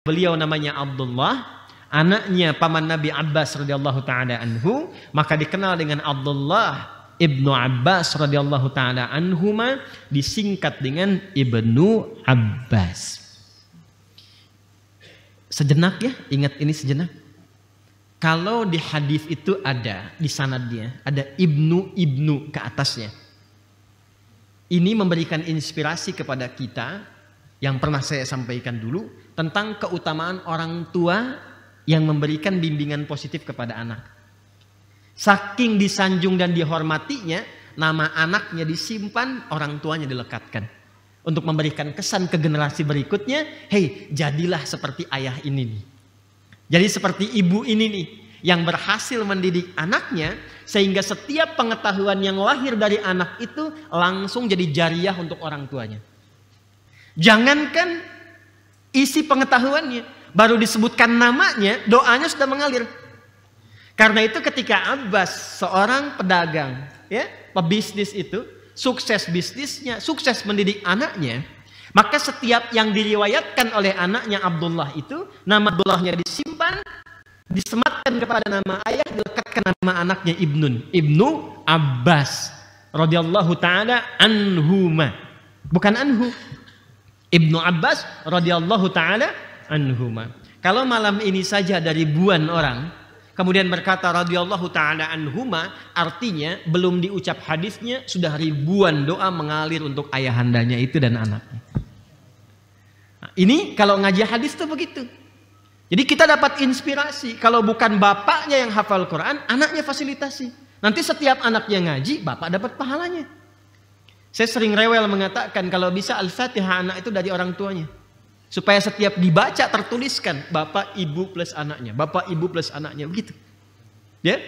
Beliau namanya Abdullah, anaknya paman Nabi Abbas radhiyallahu taala anhu, maka dikenal dengan Abdullah Ibnu Abbas radhiyallahu taala anhuma disingkat dengan Ibnu Abbas. Sejenak ya, ingat ini sejenak. Kalau di hadis itu ada di sanadnya ada Ibnu Ibnu ke atasnya. Ini memberikan inspirasi kepada kita yang pernah saya sampaikan dulu tentang keutamaan orang tua yang memberikan bimbingan positif kepada anak. Saking disanjung dan dihormatinya, nama anaknya disimpan, orang tuanya dilekatkan. Untuk memberikan kesan ke generasi berikutnya, hei jadilah seperti ayah ini nih. Jadi seperti ibu ini nih, yang berhasil mendidik anaknya sehingga setiap pengetahuan yang lahir dari anak itu langsung jadi jariah untuk orang tuanya. Jangankan isi pengetahuannya, baru disebutkan namanya, doanya sudah mengalir. Karena itu ketika Abbas seorang pedagang, ya, pebisnis itu, sukses bisnisnya, sukses mendidik anaknya, maka setiap yang diriwayatkan oleh anaknya Abdullah itu, nama Abdullahnya disimpan, disematkan kepada nama ayah, dilekatkan nama anaknya Ibnun, Ibnu Abbas radhiyallahu taala anhuma. Bukan anhu, Ibnu Abbas radhiyallahu taala anhuma. Kalau malam ini saja ada ribuan orang kemudian berkata radhiyallahu taala anhuma artinya belum diucap hadisnya sudah ribuan doa mengalir untuk ayahandanya itu dan anaknya. Nah, ini kalau ngaji hadis tuh begitu. Jadi kita dapat inspirasi kalau bukan bapaknya yang hafal Quran, anaknya fasilitasi. Nanti setiap anaknya ngaji, bapak dapat pahalanya. Saya sering rewel mengatakan kalau bisa Al-Fatihah anak itu dari orang tuanya. Supaya setiap dibaca tertuliskan Bapak, Ibu plus anaknya. Bapak, Ibu plus anaknya. Begitu. Ya,